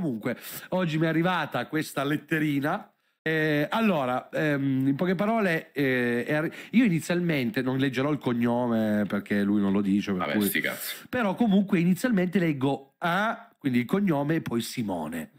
comunque, oggi mi è arrivata questa letterina. Eh, allora, ehm, in poche parole, eh, io inizialmente non leggerò il cognome perché lui non lo dice. Per Vabbè, cui... Però comunque inizialmente leggo A, quindi il cognome e poi Simone.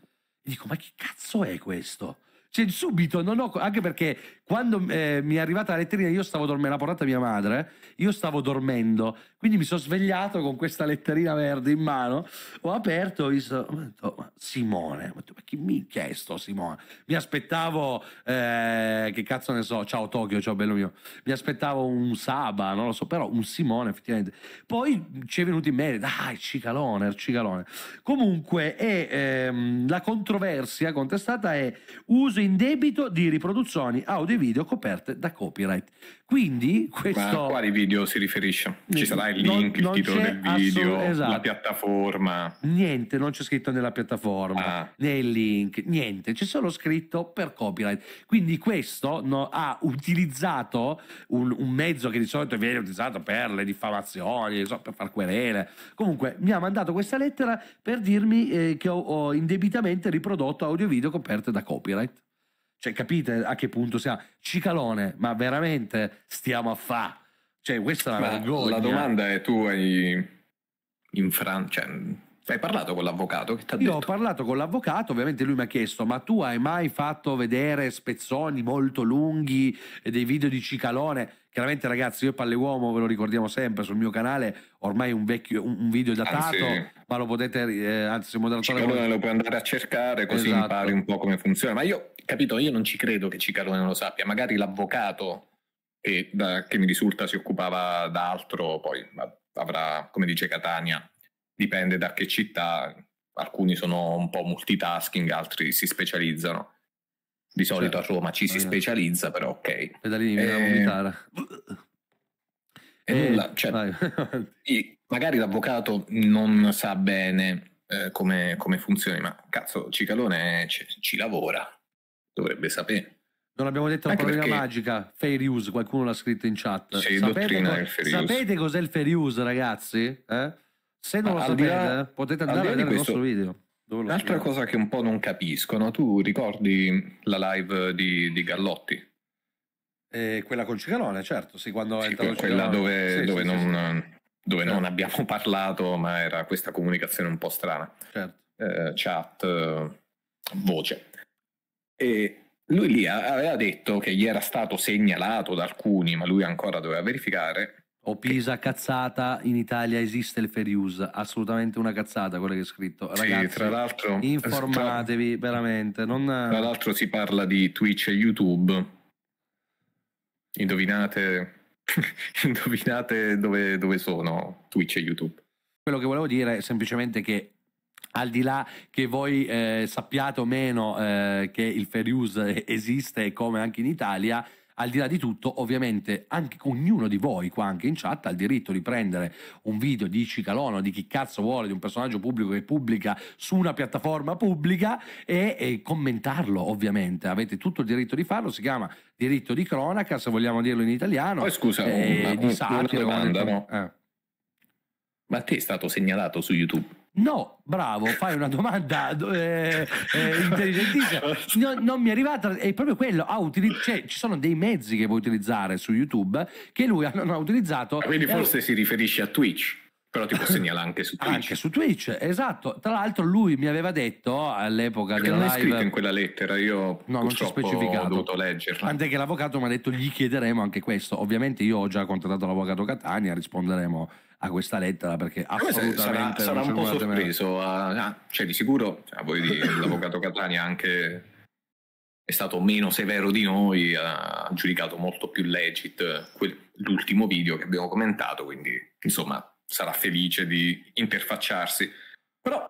E dico, ma che cazzo è questo? Cioè, subito non ho. Anche perché quando eh, mi è arrivata la letterina, io stavo dormendo, l'ha portata mia madre, io stavo dormendo, quindi mi sono svegliato con questa letterina verde in mano, ho aperto, ho visto, ho detto, ma Simone, ma, tu, ma chi mi ha chiesto Simone? Mi aspettavo, eh, che cazzo ne so, ciao Tokyo, ciao bello mio, mi aspettavo un Saba, non lo so, però un Simone effettivamente. Poi ci è venuto in mente, dai, Cicalone, il Cicalone. Comunque, è, ehm, la controversia contestata è uso indebito di riproduzioni audiovisive video coperte da copyright. Quindi questo... Ma a quali video si riferisce? Ci sarà il link, non, il titolo del video, assolut- esatto. la piattaforma? Niente, non c'è scritto nella piattaforma, ah. né il link, niente, c'è solo scritto per copyright. Quindi questo no, ha utilizzato un, un, mezzo che di solito viene utilizzato per le diffamazioni, so, per far querele. Comunque mi ha mandato questa lettera per dirmi eh, che ho, ho indebitamente riprodotto audio video coperte da copyright. Cioè, capite a che punto siamo? Cicalone, ma veramente stiamo a fa? Cioè, questa è una ma vergogna. La domanda è tu hai in Francia, cioè, hai parlato con l'avvocato? Che Io detto? ho parlato con l'avvocato, ovviamente lui mi ha chiesto, ma tu hai mai fatto vedere spezzoni molto lunghi dei video di Cicalone? Chiaramente ragazzi, io palle uomo, ve lo ricordiamo sempre, sul mio canale ormai un, vecchio, un video ah, datato, anzi, ma lo potete, eh, anzi se moderatore... Cicalone lo puoi andare a cercare così esatto. impari un po' come funziona. Ma io, capito, io non ci credo che Cicalone lo sappia, magari l'avvocato che, da, che mi risulta si occupava d'altro, poi avrà, come dice Catania, dipende da che città, alcuni sono un po' multitasking, altri si specializzano. Di solito certo. a Roma ci si allora. specializza, però ok. Pedalini, ehm, e... vomitare. Eh, e, e nulla, cioè, magari l'avvocato non sa bene eh, come, come, funzioni, ma cazzo, Cicalone ci, ci lavora, dovrebbe sapere. Non abbiamo detto la parola magica, fair use, qualcuno l'ha scritto in chat. Sì, sapete, sapete cos'è il fair use, ragazzi? Eh? Se non lo sapete, là, potete andare a vedere questo, il nostro video. L'altra cosa che un po' non capiscono, tu ricordi la live di, di Gallotti? Eh, quella con Cicalone, certo, sì, quando sì, è entrato Quella dove, sì, dove, sì, non, dove certo. non, abbiamo parlato, ma era questa comunicazione un po' strana. Certo. Eh, chat, eh, voce. E lui lì aveva detto che gli era stato segnalato da alcuni, ma lui ancora doveva verificare, o Pisa cazzata, in Italia esiste il fair use, assolutamente una cazzata quello che è scritto. Ragazzi, sì, tra l'altro, informatevi tra, veramente. Non... Tra l'altro si parla di Twitch e YouTube. Indovinate, indovinate dove, dove sono Twitch e YouTube. Quello che volevo dire è semplicemente che al di là che voi eh, sappiate o meno eh, che il fair use esiste come anche in Italia, al di là di tutto, ovviamente, anche ognuno di voi qua anche in chat ha il diritto di prendere un video di Cicalono, di chi cazzo vuole, di un personaggio pubblico che pubblica su una piattaforma pubblica e, e commentarlo, ovviamente. Avete tutto il diritto di farlo, si chiama diritto di cronaca, se vogliamo dirlo in italiano. Poi scusa, eh, una, di satira, una domanda, detto, eh. no? eh. Ma te è stato segnalato su YouTube? No, bravo, fai una domanda eh, eh, intelligentissima. No, non mi è arrivata, è proprio quello. Ah, utili- cioè, ci sono dei mezzi che puoi utilizzare su YouTube che lui non ha utilizzato. Ah, quindi eh, forse eh, si riferisce a Twitch. Però ti può segnalare anche su Twitch. Anche su Twitch, esatto. Tra l'altro lui mi aveva detto all'epoca Perché della non live... scritto in quella lettera, io no, non c'è specificato. ho dovuto leggerla. Tant'è che l'avvocato mi ha detto gli chiederemo anche questo. Ovviamente io ho già contattato l'avvocato Catania, risponderemo a questa lettera perché assolutamente sarà, sarà un po' sorpreso a, a, cioè di sicuro a voi dire, l'avvocato Catania anche è stato meno severo di noi ha giudicato molto più legit quel, l'ultimo video che abbiamo commentato quindi insomma sarà felice di interfacciarsi. Però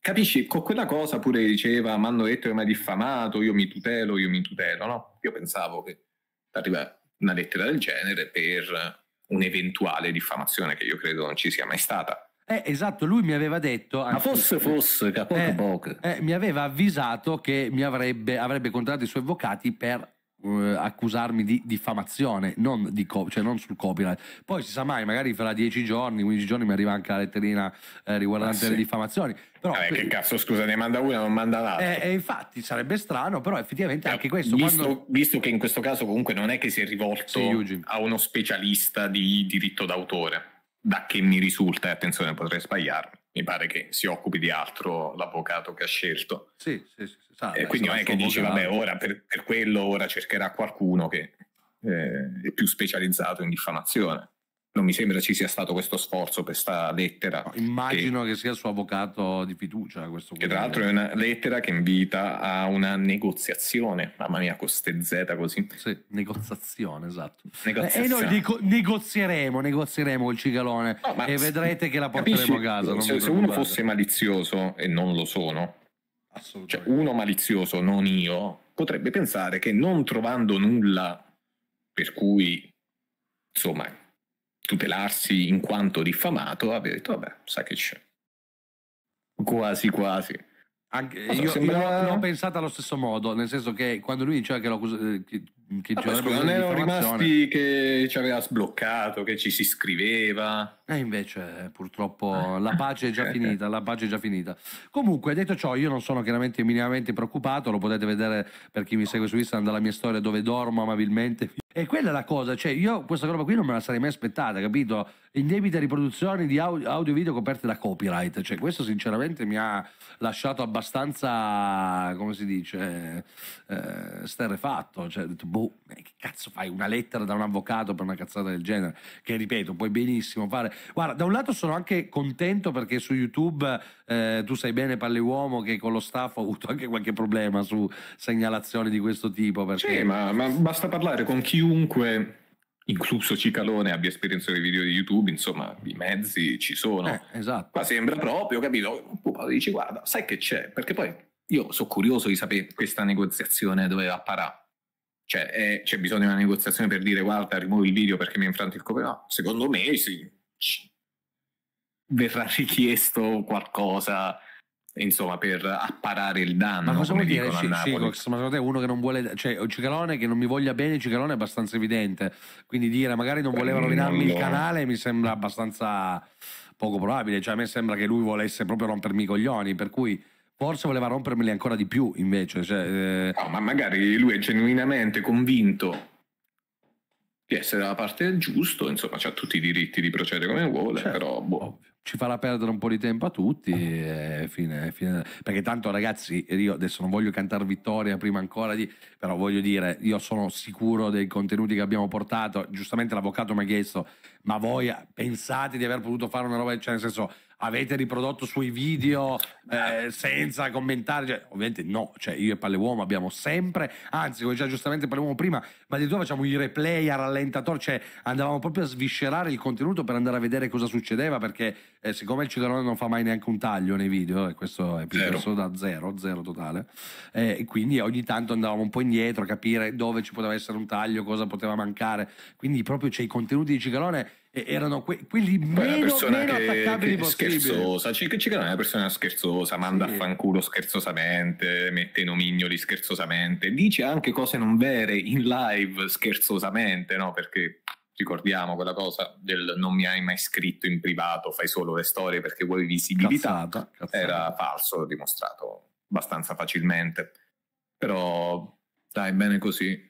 capisci, con quella cosa pure diceva, mi hanno detto che mi hai diffamato, io mi tutelo, io mi tutelo, no? Io pensavo che arriva una lettera del genere per un'eventuale diffamazione che io credo non ci sia mai stata. Eh, esatto, lui mi aveva detto... Anzi, Ma fosse fosse, che a poco eh, poco. Eh, mi aveva avvisato che mi avrebbe, avrebbe contratto i suoi avvocati per Uh, accusarmi di diffamazione, non, di co- cioè non sul copyright. Poi si sa mai, magari fra 10 giorni, 15 giorni mi arriva anche la letterina eh, riguardante sì. le diffamazioni. Però, Vabbè, che cazzo, scusa, ne manda una, non manda l'altra. Eh, e, eh, infatti sarebbe strano, però effettivamente eh, anche questo. Visto, quando... visto, che in questo caso comunque non è che si è rivolto sì, a uno specialista di diritto d'autore, da che mi risulta, e attenzione, potrei sbagliarmi. Mi pare che si occupi di altro l'avvocato che ha scelto. Sì, sì, sì. Sa, ah, eh, quindi non è che dici, vabbè, ora per, per, quello ora cercherà qualcuno che eh, è più specializzato in diffamazione. Non mi sembra ci sia stato questo sforzo per questa lettera. No, immagino che, che, sia il suo avvocato di fiducia. Questo che tra l'altro è una lettera che invita a una negoziazione. Mamma mia, coste ste Z così. Sì, negoziazione, esatto. Negoziazione. Eh, e noi dico, negozieremo, negozieremo col cicalone no, e vedrete che la porteremo capisci? a casa. Se, se uno fosse malizioso, e non lo sono, cioè, uno malizioso, non io, potrebbe pensare che non trovando nulla per cui, insomma, tutelarsi in quanto diffamato, abbia detto, vabbè, sa che c'è. Quasi quasi. Anche, allora, io, sembra... io l'ho pensata allo stesso modo, nel senso che quando lui diceva che, eh, che Mm, che ah, scusa, non erano rimasti che ci aveva sbloccato, che ci si scriveva. E invece, purtroppo, eh. la pace è già finita. La pace è già finita. Comunque, detto ciò, io non sono chiaramente minimamente preoccupato. Lo potete vedere per chi mi segue su Instagram dalla mia storia dove dormo amabilmente. E quella è la cosa, cioè io questa roba qui non me la sarei mai aspettata, capito? Indebite riproduzioni di audio e video coperte da copyright, cioè questo sinceramente mi ha lasciato abbastanza, come si dice, eh, eh sterrefatto, cioè, boh, boh, eh, che cazzo fai? Una lettera da un avvocato per una cazzata del genere, che ripeto, puoi benissimo fare. Guarda, da un lato sono anche contento perché su YouTube, eh, tu sai bene, Palle Uomo, che con lo staff ho avuto anche qualche problema su segnalazioni di questo tipo. Perché... Sì, ma, ma basta parlare con chiunque incluso Cicalone abbia esperienza dei video di YouTube, insomma, i mezzi ci sono. Eh, esatto. Qua sembra proprio, capito? dici, guarda, sai che c'è? Perché poi io sono curioso di sapere questa negoziazione dove va a parare cioè, è, eh, c'è bisogno di una negoziazione per dire guarda rimuovi il video perché mi ha infranto il copyright no, secondo me sì, verrà richiesto qualcosa insomma, per apparare il danno. Ma cosa vuol dire sì, sì, ma secondo te uno che non vuole, cioè Cicalone che non mi voglia bene, Cicalone è abbastanza evidente, quindi dire magari non voleva rovinarmi il canale mi sembra abbastanza poco probabile, cioè a me sembra che lui volesse proprio rompermi i coglioni, per cui Forse voleva rompermeli ancora di più invece. Cioè, eh... no, ma magari lui è genuinamente convinto di essere dalla parte giusta, insomma, ha tutti i diritti di procedere come vuole, certo, però boh. ci farà perdere un po' di tempo a tutti, eh, fine, fine. perché tanto ragazzi, io adesso non voglio cantare vittoria prima ancora, di, però voglio dire, io sono sicuro dei contenuti che abbiamo portato, giustamente l'avvocato mi ha chiesto, ma voi pensate di aver potuto fare una roba, cioè nel senso avete riprodotto sui video eh, senza commentare? Cioè, ovviamente no, cioè io e Palleuomo abbiamo sempre, anzi come già giustamente Palleuomo prima, ma addirittura facciamo i replay a rallentatore, cioè andavamo proprio a sviscerare il contenuto per andare a vedere cosa succedeva perché eh, siccome il Cicerone non fa mai neanche un taglio nei video, e eh, questo è più verso da zero, zero totale, eh, quindi ogni tanto andavamo un po' indietro a capire dove ci poteva essere un taglio, cosa poteva mancare, quindi proprio c'è i contenuti di Cicalone erano que- quelli meno, meno attaccabili che, che scherzosa Ciccarone è una persona scherzosa manda sì. a fanculo scherzosamente mette i nomignoli scherzosamente dice anche cose non vere in live scherzosamente no perché ricordiamo quella cosa del non mi hai mai scritto in privato fai solo le storie perché vuoi visibilità cazzata, cazzata. era falso dimostrato abbastanza facilmente però dai bene così